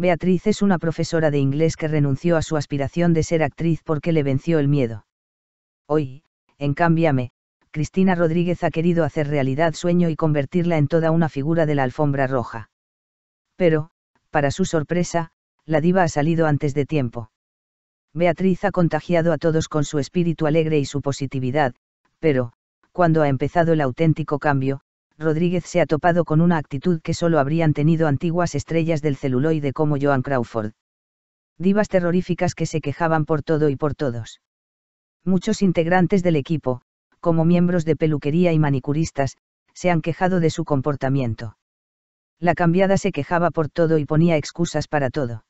Beatriz es una profesora de inglés que renunció a su aspiración de ser actriz porque le venció el miedo. Hoy, en Cámbiame, Cristina Rodríguez ha querido hacer realidad sueño y convertirla en toda una figura de la alfombra roja. Pero, para su sorpresa, la diva ha salido antes de tiempo. Beatriz ha contagiado a todos con su espíritu alegre y su positividad, pero, cuando ha empezado el auténtico cambio, Rodríguez se ha topado con una actitud que solo habrían tenido antiguas estrellas del celuloide como Joan Crawford. Divas terroríficas que se quejaban por todo y por todos. Muchos integrantes del equipo, como miembros de peluquería y manicuristas, se han quejado de su comportamiento. La cambiada se quejaba por todo y ponía excusas para todo.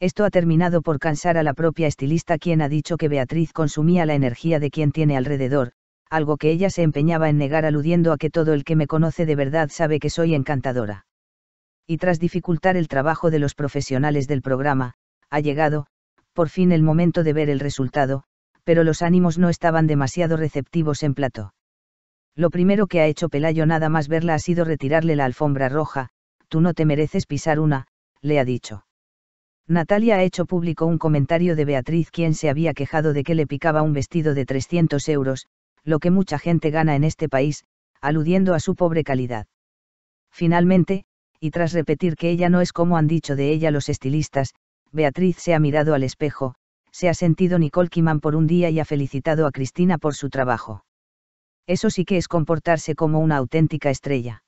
Esto ha terminado por cansar a la propia estilista quien ha dicho que Beatriz consumía la energía de quien tiene alrededor, algo que ella se empeñaba en negar aludiendo a que todo el que me conoce de verdad sabe que soy encantadora. Y tras dificultar el trabajo de los profesionales del programa, ha llegado, por fin el momento de ver el resultado, pero los ánimos no estaban demasiado receptivos en plato. Lo primero que ha hecho Pelayo nada más verla ha sido retirarle la alfombra roja, tú no te mereces pisar una, le ha dicho. Natalia ha hecho público un comentario de Beatriz quien se había quejado de que le picaba un vestido de 300 euros, lo que mucha gente gana en este país, aludiendo a su pobre calidad. Finalmente, y tras repetir que ella no es como han dicho de ella los estilistas, Beatriz se ha mirado al espejo, se ha sentido Nicole Kiman por un día y ha felicitado a Cristina por su trabajo. Eso sí que es comportarse como una auténtica estrella.